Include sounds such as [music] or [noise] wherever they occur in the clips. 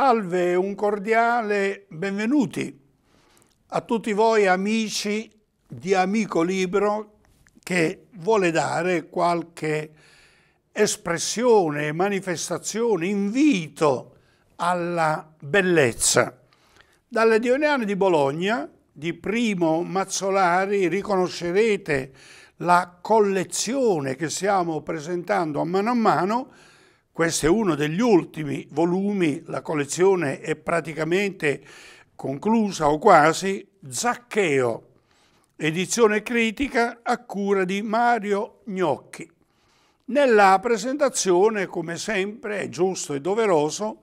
Salve, un cordiale benvenuti a tutti voi amici di Amico Libro che vuole dare qualche espressione, manifestazione, invito alla bellezza. Dalle Dioniane di Bologna di Primo Mazzolari riconoscerete la collezione che stiamo presentando a mano a mano questo è uno degli ultimi volumi, la collezione è praticamente conclusa o quasi, Zaccheo, edizione critica a cura di Mario Gnocchi. Nella presentazione, come sempre, è giusto e doveroso,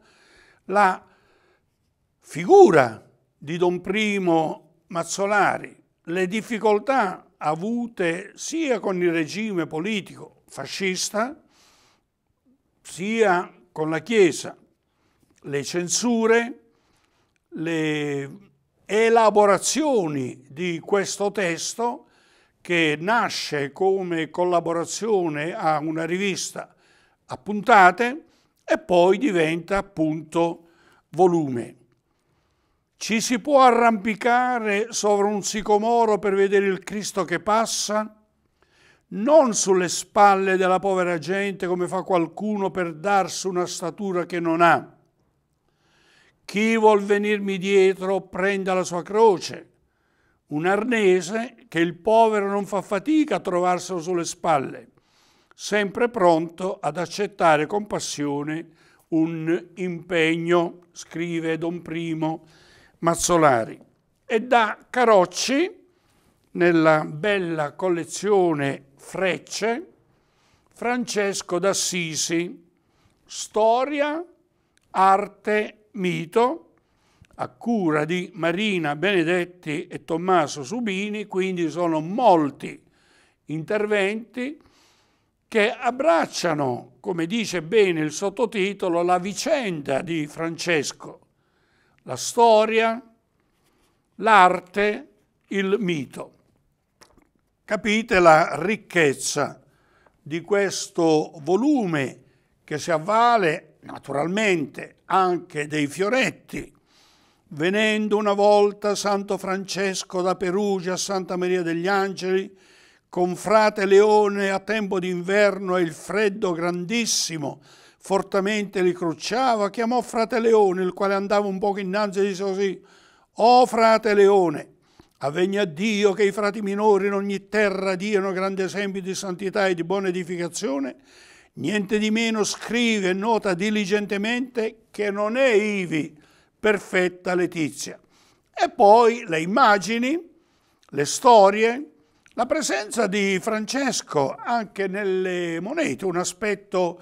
la figura di Don Primo Mazzolari, le difficoltà avute sia con il regime politico fascista sia con la Chiesa, le censure, le elaborazioni di questo testo che nasce come collaborazione a una rivista a puntate e poi diventa appunto volume. Ci si può arrampicare sopra un sicomoro per vedere il Cristo che passa? non sulle spalle della povera gente come fa qualcuno per darsi una statura che non ha. Chi vuol venirmi dietro prenda la sua croce, un arnese che il povero non fa fatica a trovarselo sulle spalle, sempre pronto ad accettare con passione un impegno, scrive Don Primo Mazzolari. E da Carocci, nella bella collezione Frecce, Francesco d'Assisi, Storia, Arte, Mito, a cura di Marina Benedetti e Tommaso Subini, quindi sono molti interventi che abbracciano, come dice bene il sottotitolo, la vicenda di Francesco, la storia, l'arte, il mito. Capite la ricchezza di questo volume che si avvale naturalmente anche dei fioretti. Venendo una volta Santo Francesco da Perugia a Santa Maria degli Angeli, con frate Leone a tempo d'inverno e il freddo grandissimo fortemente li crucciava, chiamò frate Leone, il quale andava un poco innanzi e disse così, «O oh, frate Leone, Avvegna a Dio che i frati minori in ogni terra diano grande esempio di santità e di buona edificazione. Niente di meno scrive e nota diligentemente che non è ivi perfetta Letizia. E poi le immagini, le storie, la presenza di Francesco anche nelle monete, un aspetto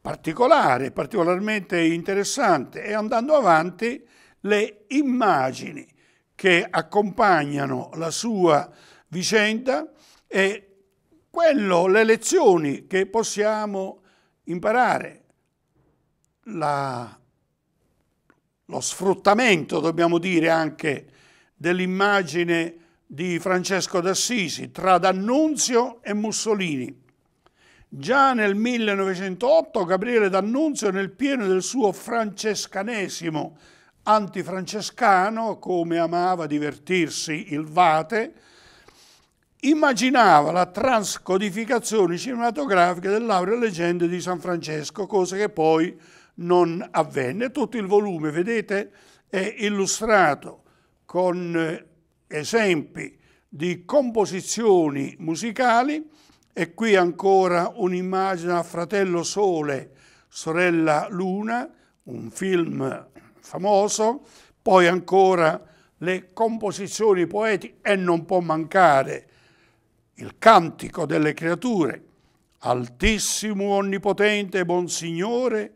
particolare, particolarmente interessante, e andando avanti le immagini che accompagnano la sua vicenda e quello, le lezioni che possiamo imparare, la, lo sfruttamento, dobbiamo dire anche, dell'immagine di Francesco d'Assisi tra D'Annunzio e Mussolini. Già nel 1908 Gabriele D'Annunzio, nel pieno del suo francescanesimo antifrancescano, come amava divertirsi il Vate, immaginava la transcodificazione cinematografica dell'Aurea Leggende di San Francesco, cosa che poi non avvenne. Tutto il volume, vedete, è illustrato con eh, esempi di composizioni musicali e qui ancora un'immagine a Fratello Sole, Sorella Luna, un film famoso, poi ancora le composizioni poetiche e non può mancare il cantico delle creature. Altissimo, onnipotente, buon Signore,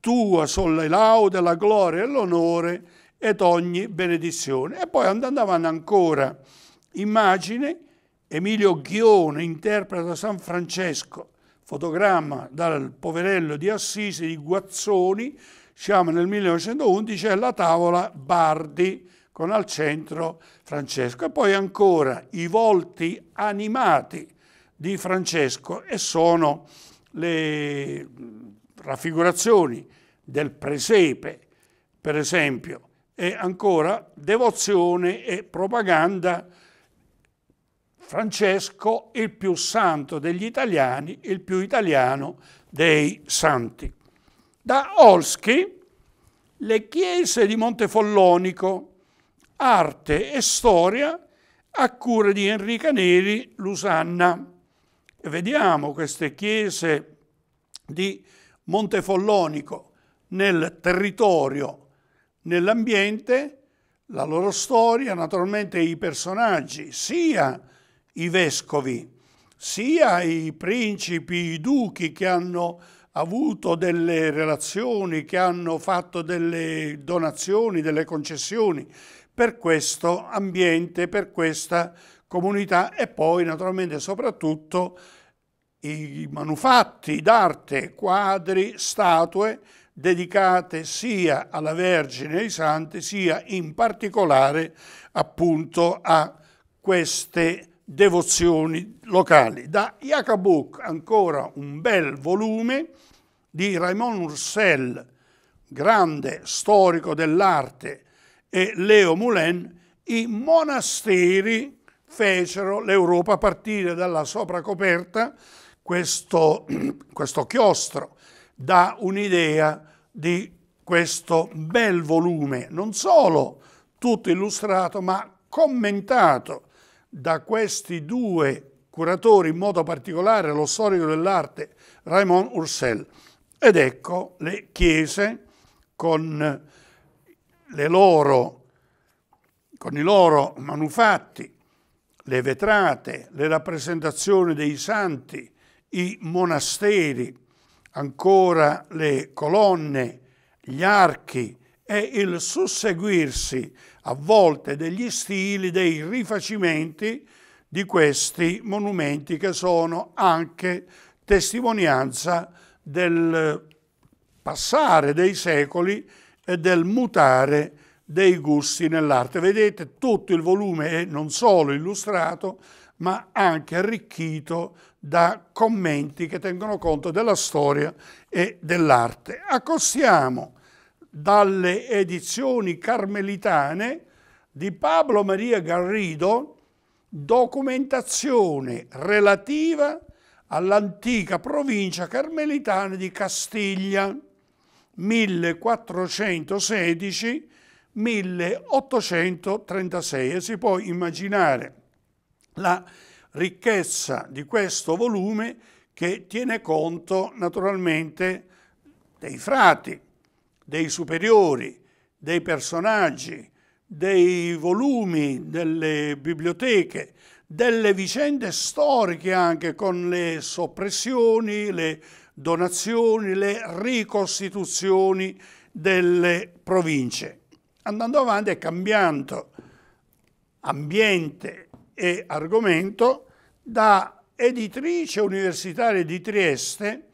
tua solle laude, la gloria e l'onore ed ogni benedizione. E poi andando avanti ancora, immagine, Emilio Ghione interpreta San Francesco, fotogramma dal poverello di Assisi di Guazzoni, siamo nel 1911, è la tavola Bardi con al centro Francesco. E poi ancora i volti animati di Francesco e sono le raffigurazioni del presepe, per esempio, e ancora devozione e propaganda Francesco il più santo degli italiani, il più italiano dei santi. Da Olschi le chiese di Montefollonico, arte e storia a cura di Enrica Neri Lusanna. E vediamo queste chiese di Montefollonico nel territorio, nell'ambiente, la loro storia, naturalmente i personaggi, sia i vescovi, sia i principi, i duchi che hanno avuto delle relazioni, che hanno fatto delle donazioni, delle concessioni per questo ambiente, per questa comunità e poi naturalmente soprattutto i manufatti d'arte, quadri, statue dedicate sia alla Vergine e ai Santi sia in particolare appunto a queste devozioni locali. Da Jacobuk ancora un bel volume di Raymond Roussel, grande storico dell'arte, e Leo Moulin, i monasteri fecero l'Europa a partire dalla sopracoperta, questo, [clears throat] questo chiostro, dà un'idea di questo bel volume, non solo tutto illustrato, ma commentato da questi due curatori, in modo particolare lo storico dell'arte Raymond Ursel. Ed ecco le chiese con, le loro, con i loro manufatti, le vetrate, le rappresentazioni dei santi, i monasteri, ancora le colonne, gli archi e il susseguirsi a volte degli stili, dei rifacimenti di questi monumenti che sono anche testimonianza del passare dei secoli e del mutare dei gusti nell'arte. Vedete, tutto il volume è non solo illustrato, ma anche arricchito da commenti che tengono conto della storia e dell'arte. Accostiamo dalle edizioni carmelitane di Pablo Maria Garrido documentazione relativa all'antica provincia carmelitana di Castiglia 1416-1836 e si può immaginare la ricchezza di questo volume che tiene conto naturalmente dei frati dei superiori, dei personaggi, dei volumi, delle biblioteche, delle vicende storiche anche con le soppressioni, le donazioni, le ricostituzioni delle province. Andando avanti e cambiando ambiente e argomento, da editrice universitaria di Trieste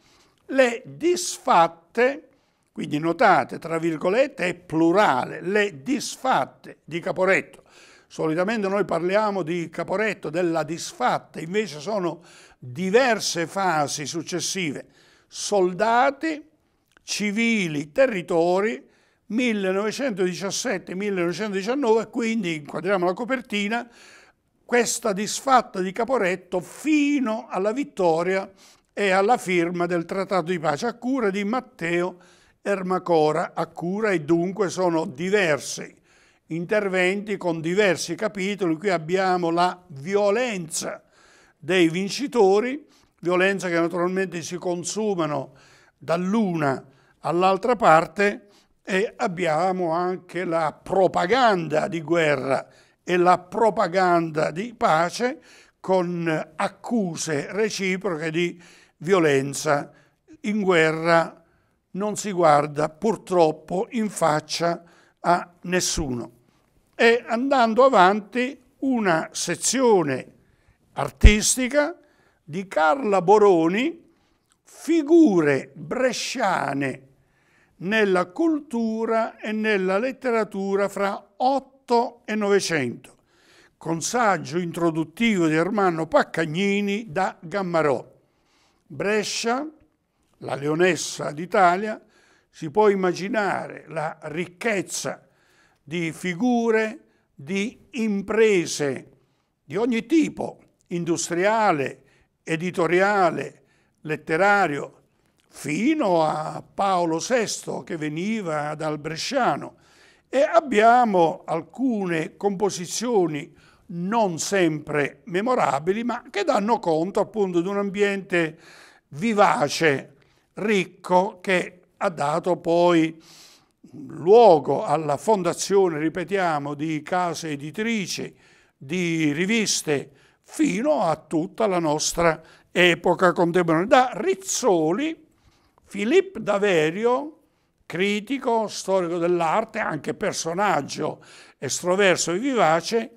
le disfatte quindi notate, tra virgolette, è plurale, le disfatte di Caporetto. Solitamente noi parliamo di Caporetto, della disfatta, invece sono diverse fasi successive. Soldati, civili, territori, 1917-1919, quindi inquadriamo la copertina, questa disfatta di Caporetto fino alla vittoria e alla firma del Trattato di pace a cura di Matteo Ermacora Accura e dunque sono diversi interventi con diversi capitoli. Qui abbiamo la violenza dei vincitori, violenza che naturalmente si consumano dall'una all'altra parte e abbiamo anche la propaganda di guerra e la propaganda di pace con accuse reciproche di violenza in guerra non si guarda purtroppo in faccia a nessuno. E andando avanti una sezione artistica di Carla Boroni, figure bresciane nella cultura e nella letteratura fra 8 e 900, con saggio introduttivo di Ermanno Paccagnini da Gammarò. Brescia, la leonessa d'Italia, si può immaginare la ricchezza di figure, di imprese di ogni tipo, industriale, editoriale, letterario, fino a Paolo VI che veniva dal Bresciano e abbiamo alcune composizioni non sempre memorabili ma che danno conto appunto di un ambiente vivace, ricco che ha dato poi luogo alla fondazione, ripetiamo, di case editrici, di riviste, fino a tutta la nostra epoca contemporanea. Da Rizzoli, Filippo Daverio, critico, storico dell'arte, anche personaggio estroverso e vivace,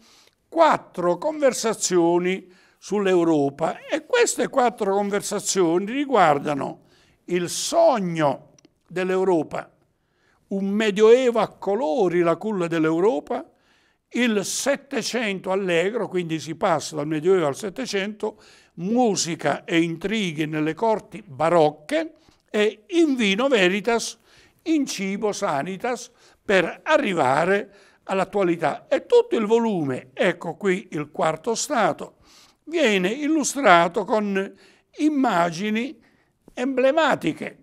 quattro conversazioni sull'Europa e queste quattro conversazioni riguardano il sogno dell'Europa, un medioevo a colori la culla dell'Europa, il Settecento allegro, quindi si passa dal Medioevo al Settecento, musica e intrighi nelle corti barocche e in vino veritas, in cibo sanitas, per arrivare all'attualità. E tutto il volume, ecco qui il quarto stato, viene illustrato con immagini emblematiche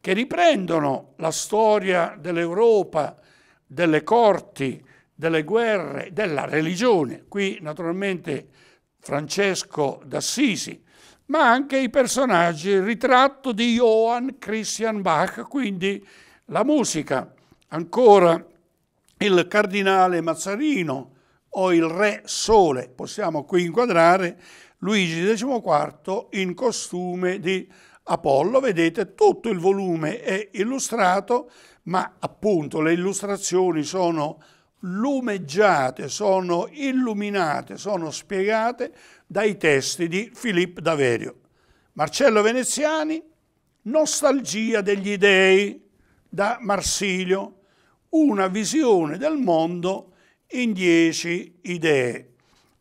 che riprendono la storia dell'Europa, delle corti, delle guerre, della religione. Qui naturalmente Francesco d'Assisi, ma anche i personaggi, il ritratto di Johann Christian Bach, quindi la musica, ancora il cardinale Mazzarino o il re Sole, possiamo qui inquadrare Luigi XIV diciamo in costume di Apollo, vedete, tutto il volume è illustrato, ma appunto le illustrazioni sono lumeggiate, sono illuminate, sono spiegate dai testi di Filippo Daverio. Marcello Veneziani, Nostalgia degli dei da Marsilio, una visione del mondo in dieci idee.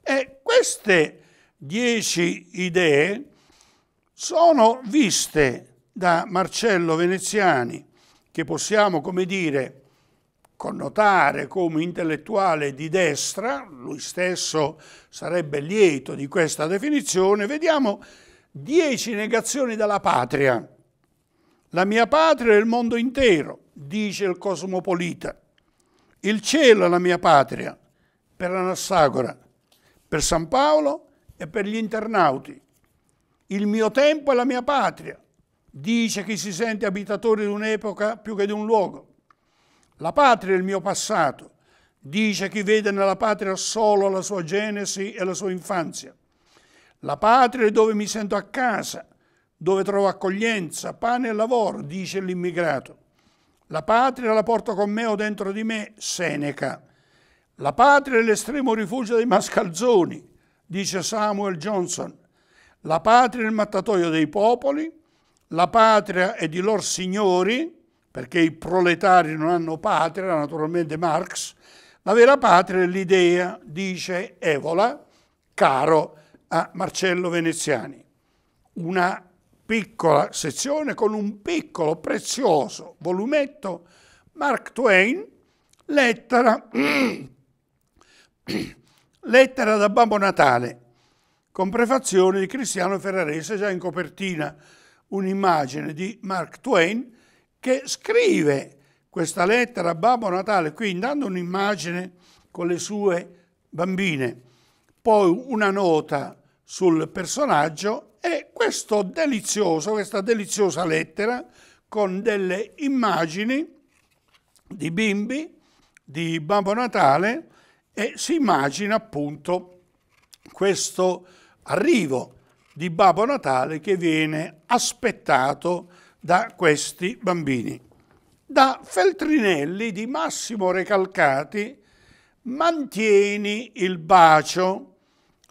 E queste dieci idee sono viste da Marcello Veneziani, che possiamo, come dire, connotare come intellettuale di destra, lui stesso sarebbe lieto di questa definizione, vediamo dieci negazioni della patria. La mia patria è il mondo intero, dice il cosmopolita. Il cielo è la mia patria, per l'Anassagora, per San Paolo e per gli internauti. Il mio tempo è la mia patria, dice chi si sente abitatore di un'epoca più che di un luogo. La patria è il mio passato, dice chi vede nella patria solo la sua genesi e la sua infanzia. La patria è dove mi sento a casa, dove trovo accoglienza, pane e lavoro, dice l'immigrato. La patria la porto con me o dentro di me, Seneca. La patria è l'estremo rifugio dei mascalzoni, dice Samuel Johnson. La patria è il mattatoio dei popoli, la patria è di lor signori, perché i proletari non hanno patria, naturalmente Marx. La vera patria è l'idea, dice Evola, caro a Marcello Veneziani. Una piccola sezione con un piccolo, prezioso volumetto Mark Twain, lettera, [clears throat] lettera da Babbo Natale, con prefazione di Cristiano Ferrarese già in copertina, un'immagine di Mark Twain che scrive questa lettera a Babbo Natale, qui dando un'immagine con le sue bambine, poi una nota sul personaggio e questo delizioso, questa deliziosa lettera con delle immagini di bimbi di Babbo Natale e si immagina appunto questo arrivo di Babbo Natale che viene aspettato da questi bambini. Da Feltrinelli di Massimo Recalcati Mantieni il bacio,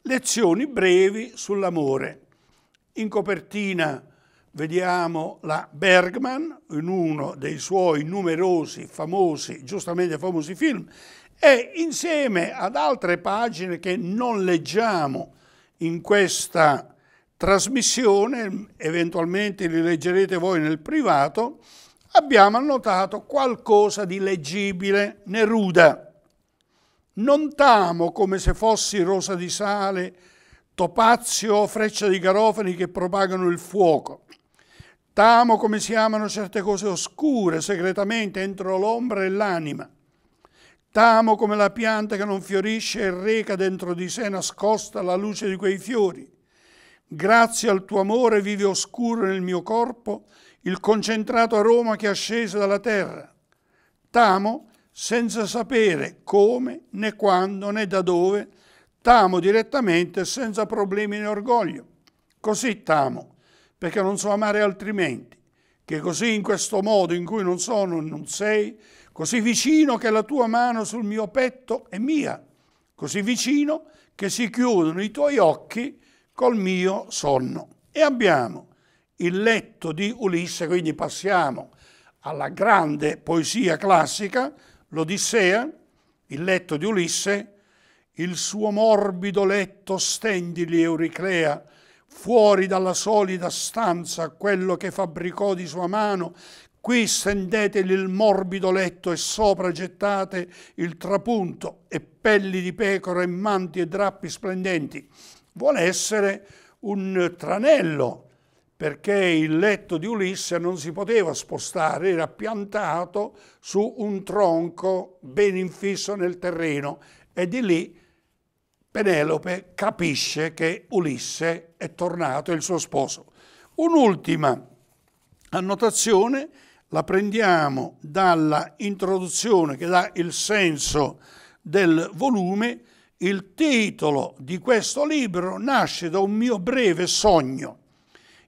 lezioni brevi sull'amore. In copertina vediamo la Bergman in uno dei suoi numerosi, famosi, giustamente famosi film e insieme ad altre pagine che non leggiamo in questa trasmissione, eventualmente li leggerete voi nel privato, abbiamo annotato qualcosa di leggibile, Neruda. Non tamo come se fossi rosa di sale, topazio o freccia di garofani che propagano il fuoco. Tamo come si amano certe cose oscure, segretamente, entro l'ombra e l'anima. Tamo come la pianta che non fiorisce e reca dentro di sé nascosta la luce di quei fiori. Grazie al tuo amore vive oscuro nel mio corpo il concentrato aroma che ascese dalla terra. Tamo senza sapere come, né quando, né da dove, tamo direttamente senza problemi né orgoglio. Così tamo, perché non so amare altrimenti, che così in questo modo in cui non sono e non sei, così vicino che la tua mano sul mio petto è mia, così vicino che si chiudono i tuoi occhi col mio sonno. E abbiamo il letto di Ulisse, quindi passiamo alla grande poesia classica, l'Odissea, il letto di Ulisse, il suo morbido letto stendili Euriclea, fuori dalla solida stanza quello che fabbricò di sua mano, Qui stendete il morbido letto e sopra gettate il trapunto e pelli di pecora e manti e drappi splendenti. Vuole essere un tranello, perché il letto di Ulisse non si poteva spostare, era piantato su un tronco ben infisso nel terreno e di lì Penelope capisce che Ulisse è tornato il suo sposo. Un'ultima annotazione la prendiamo dalla introduzione che dà il senso del volume, il titolo di questo libro nasce da un mio breve sogno.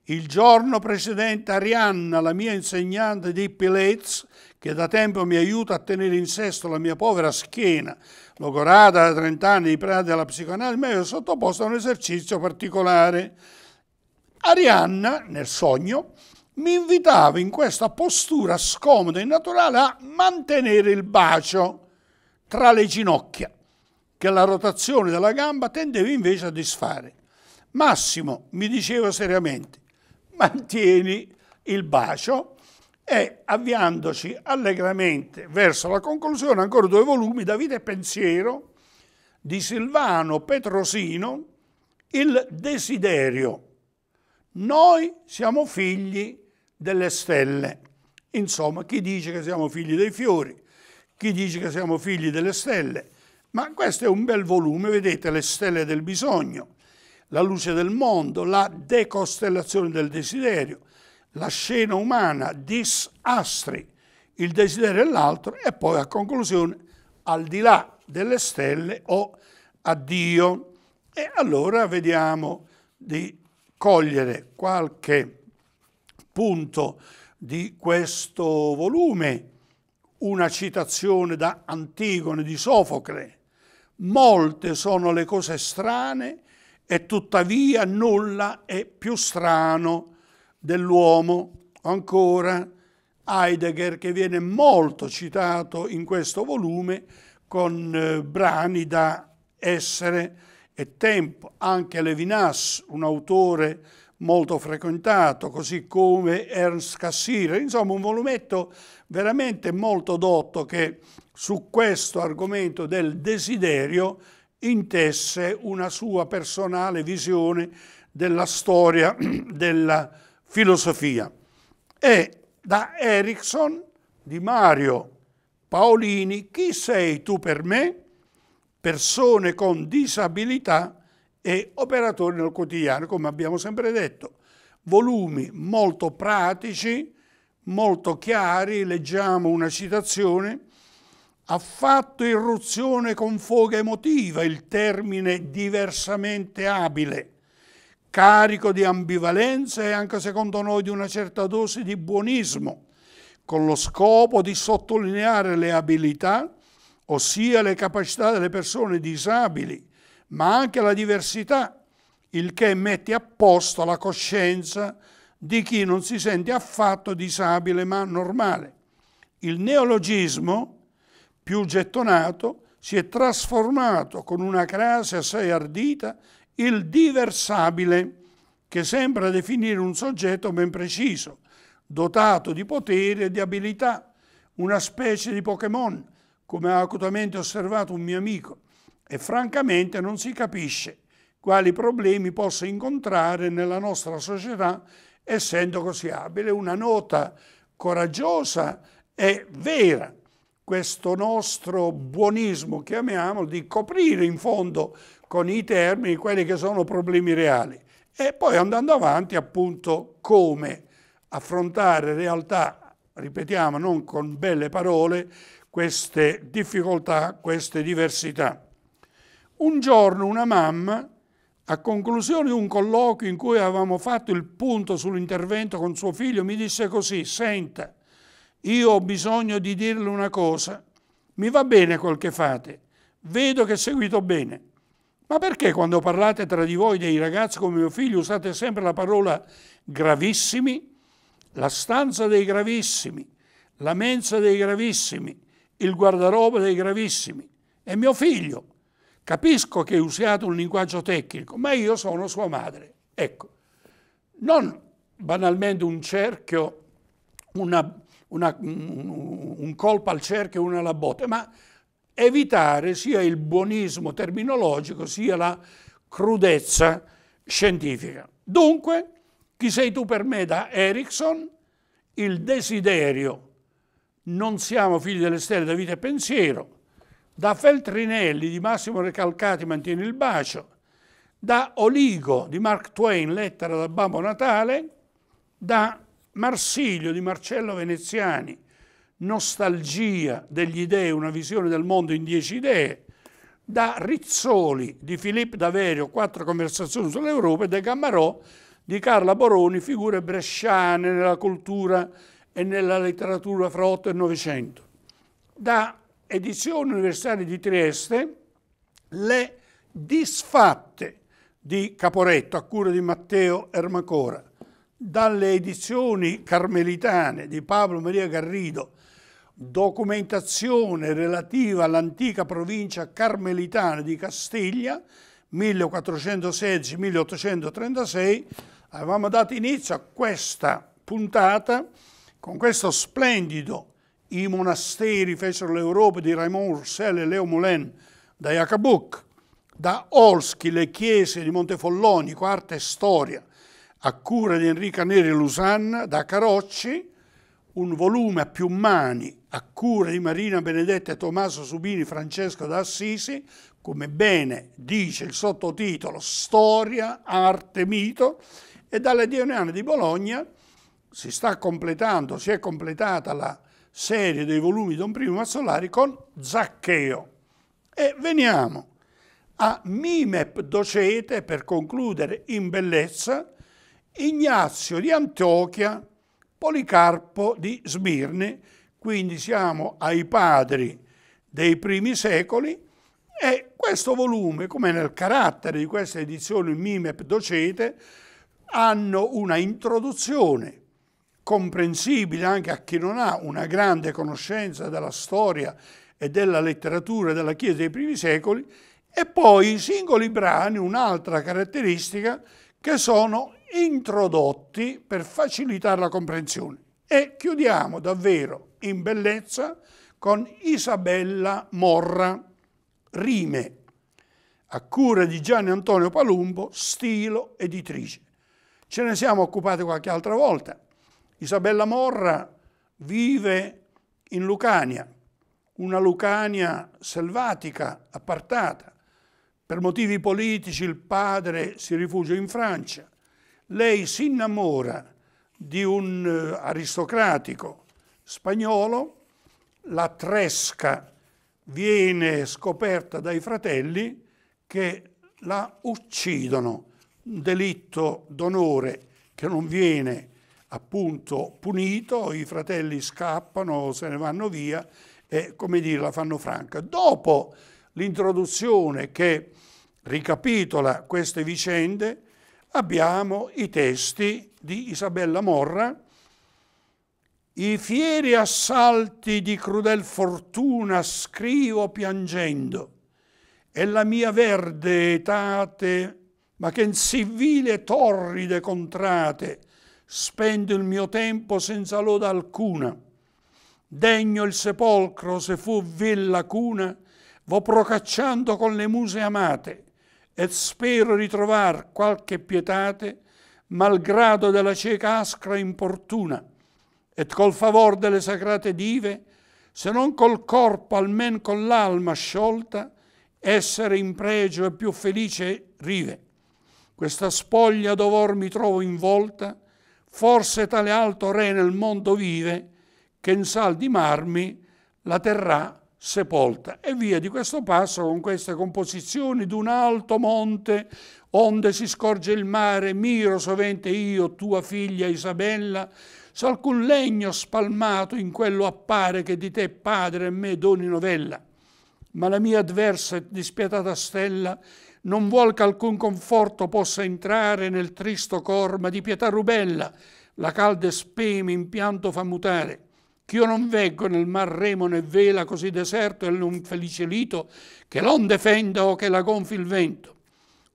Il giorno precedente Arianna, la mia insegnante di Pilates, che da tempo mi aiuta a tenere in sesto la mia povera schiena, logorata da 30 anni di pratica della psicoanalisi, mi aveva sottoposto a un esercizio particolare. Arianna, nel sogno, mi invitava in questa postura scomoda e naturale a mantenere il bacio tra le ginocchia, che la rotazione della gamba tendeva invece a disfare. Massimo mi diceva seriamente, mantieni il bacio e avviandoci allegramente verso la conclusione ancora due volumi da vita e pensiero di Silvano Petrosino, il desiderio. Noi siamo figli delle stelle. Insomma, chi dice che siamo figli dei fiori, chi dice che siamo figli delle stelle. Ma questo è un bel volume, vedete le stelle del bisogno, la luce del mondo, la decostellazione del desiderio, la scena umana, disastri, il desiderio e l'altro e poi a conclusione al di là delle stelle o a Dio. E allora vediamo di cogliere qualche spunto di questo volume una citazione da Antigone di Sofocle. Molte sono le cose strane e tuttavia nulla è più strano dell'uomo. Ancora Heidegger che viene molto citato in questo volume con eh, brani da essere e tempo. Anche Levinas, un autore molto frequentato, così come Ernst Cassir, insomma un volumetto veramente molto dotto che su questo argomento del desiderio intesse una sua personale visione della storia [clears throat] della filosofia. E da Erickson, di Mario Paolini, Chi sei tu per me? Persone con disabilità e operatori nel quotidiano, come abbiamo sempre detto. Volumi molto pratici, molto chiari, leggiamo una citazione, ha fatto irruzione con foga emotiva il termine diversamente abile, carico di ambivalenza e anche secondo noi di una certa dose di buonismo, con lo scopo di sottolineare le abilità, ossia le capacità delle persone disabili, ma anche la diversità, il che mette a posto la coscienza di chi non si sente affatto disabile ma normale. Il neologismo, più gettonato, si è trasformato con una crasi assai ardita il diversabile, che sembra definire un soggetto ben preciso, dotato di potere e di abilità, una specie di Pokémon, come ha acutamente osservato un mio amico e francamente non si capisce quali problemi possa incontrare nella nostra società essendo così abile. Una nota coraggiosa e vera questo nostro buonismo, chiamiamolo, di coprire in fondo con i termini quelli che sono problemi reali e poi andando avanti appunto come affrontare realtà, ripetiamo, non con belle parole, queste difficoltà, queste diversità. Un giorno una mamma, a conclusione di un colloquio in cui avevamo fatto il punto sull'intervento con suo figlio, mi disse così, senta, io ho bisogno di dirle una cosa, mi va bene quel che fate, vedo che seguito bene. Ma perché quando parlate tra di voi dei ragazzi come mio figlio usate sempre la parola gravissimi? La stanza dei gravissimi, la mensa dei gravissimi, il guardaroba dei gravissimi. È mio figlio, Capisco che usiate un linguaggio tecnico, ma io sono sua madre. Ecco, non banalmente un cerchio, una, una, un, un colpo al cerchio e una alla botte, ma evitare sia il buonismo terminologico sia la crudezza scientifica. Dunque, chi sei tu per me da Erickson? Il desiderio. Non siamo figli delle stelle da vita e pensiero, da Feltrinelli di Massimo Recalcati mantiene il bacio, da Oligo di Mark Twain, lettera dal Babbo Natale, da Marsilio di Marcello Veneziani, nostalgia degli dei, una visione del mondo in dieci idee, da Rizzoli di Filippo Daverio, quattro conversazioni sull'Europa, e da Cammarò di Carla Boroni, figure bresciane nella cultura e nella letteratura fra 8 e 900. Da edizione universale di Trieste, le disfatte di Caporetto a cura di Matteo Ermacora, dalle edizioni carmelitane di Pablo Maria Garrido, documentazione relativa all'antica provincia carmelitana di Castiglia, 1416-1836, avevamo dato inizio a questa puntata con questo splendido i monasteri fecero l'Europa di Raymond Roussel e Leo Moulin, da Jacobuc, da Olski le chiese di Montefolloni, quarta e storia, a cura di Enrica Neri Lusanna, da Carocci, un volume a più mani a cura di Marina Benedetta e Tommaso Subini Francesco d'Assisi, come bene dice il sottotitolo Storia, Arte, Mito, e dalle Dioniane di Bologna si sta completando, si è completata la serie dei volumi Don Primo Mazzolari con Zaccheo. E veniamo a Mimep Docete, per concludere in bellezza, Ignazio di Antiochia, Policarpo di Smirne, quindi siamo ai padri dei primi secoli e questo volume, come nel carattere di questa edizione Mimep Docete, hanno una introduzione comprensibile anche a chi non ha una grande conoscenza della storia e della letteratura della Chiesa dei primi secoli, e poi i singoli brani, un'altra caratteristica, che sono introdotti per facilitare la comprensione. E chiudiamo davvero in bellezza con Isabella Morra, Rime, a cura di Gianni Antonio Palumbo, stilo editrice. Ce ne siamo occupati qualche altra volta. Isabella Morra vive in Lucania, una Lucania selvatica, appartata. Per motivi politici il padre si rifugia in Francia. Lei si innamora di un eh, aristocratico spagnolo, la Tresca viene scoperta dai fratelli che la uccidono, un delitto d'onore che non viene appunto punito, i fratelli scappano, se ne vanno via e come dire la fanno franca. Dopo l'introduzione che ricapitola queste vicende abbiamo i testi di Isabella Morra, i fieri assalti di crudel fortuna scrivo piangendo, e la mia verde etate, ma che in sivile torride contrate, spendo il mio tempo senza loda alcuna. Degno il sepolcro se fu vil cuna, vo procacciando con le muse amate, e spero ritrovar qualche pietate, malgrado della cieca ascra importuna, et col favor delle sacrate dive, se non col corpo almen con l'alma sciolta, essere in pregio e più felice rive. Questa spoglia dov'or mi trovo involta, forse tale alto re nel mondo vive che in sal di marmi la terrà sepolta. E via di questo passo con queste composizioni d'un alto monte onde si scorge il mare, miro sovente io, tua figlia Isabella, se alcun legno spalmato in quello appare che di te padre e me doni novella. Ma la mia adversa e dispietata stella non vuol che alcun conforto possa entrare nel tristo corma di pietà rubella, la calde speme in pianto fa mutare. Ch'io non veggo nel mar remo né vela così deserto e non felice lito, che l'on defenda o che la gonfi il vento.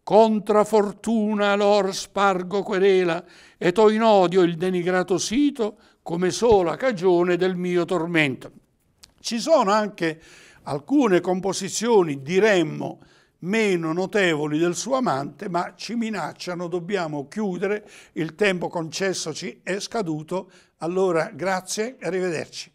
Contra fortuna lor spargo querela, e to in odio il denigrato sito, come sola cagione del mio tormento. Ci sono anche alcune composizioni, diremmo, meno notevoli del suo amante, ma ci minacciano, dobbiamo chiudere, il tempo concesso ci è scaduto, allora grazie e arrivederci.